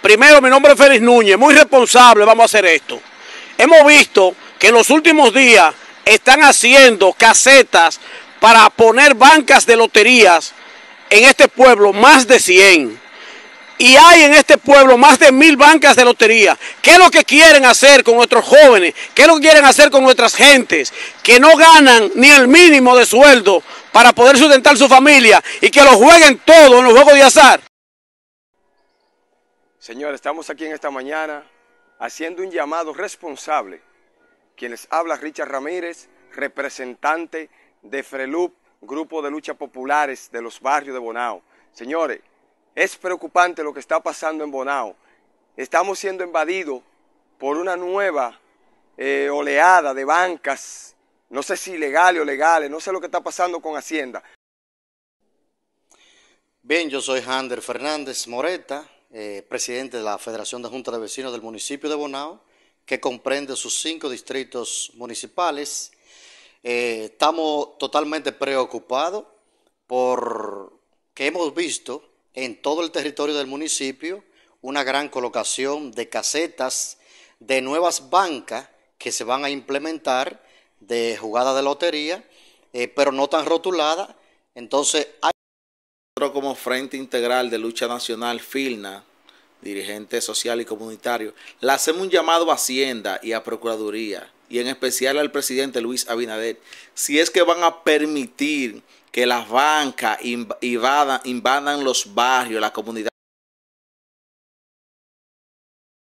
Primero, mi nombre es Félix Núñez, muy responsable, vamos a hacer esto. Hemos visto que en los últimos días están haciendo casetas para poner bancas de loterías en este pueblo, más de 100. Y hay en este pueblo más de mil bancas de lotería. ¿Qué es lo que quieren hacer con nuestros jóvenes? ¿Qué es lo que quieren hacer con nuestras gentes? Que no ganan ni el mínimo de sueldo para poder sustentar su familia y que lo jueguen todo en los juegos de azar. Señores, estamos aquí en esta mañana haciendo un llamado responsable. Quien les habla Richard Ramírez, representante de FRELUP, Grupo de Lucha Populares de los Barrios de Bonao. Señores, es preocupante lo que está pasando en Bonao. Estamos siendo invadidos por una nueva eh, oleada de bancas, no sé si legales o legales, no sé lo que está pasando con Hacienda. Bien, yo soy Hander Fernández Moreta, eh, presidente de la Federación de Juntas de Vecinos del municipio de Bonao, que comprende sus cinco distritos municipales. Eh, estamos totalmente preocupados por que hemos visto en todo el territorio del municipio una gran colocación de casetas, de nuevas bancas que se van a implementar de jugada de lotería, eh, pero no tan rotulada. Entonces hay como Frente Integral de Lucha Nacional FILNA, dirigente social y comunitario, le hacemos un llamado a Hacienda y a Procuraduría, y en especial al presidente Luis Abinader, si es que van a permitir que las bancas invadan, invadan los barrios, las comunidades.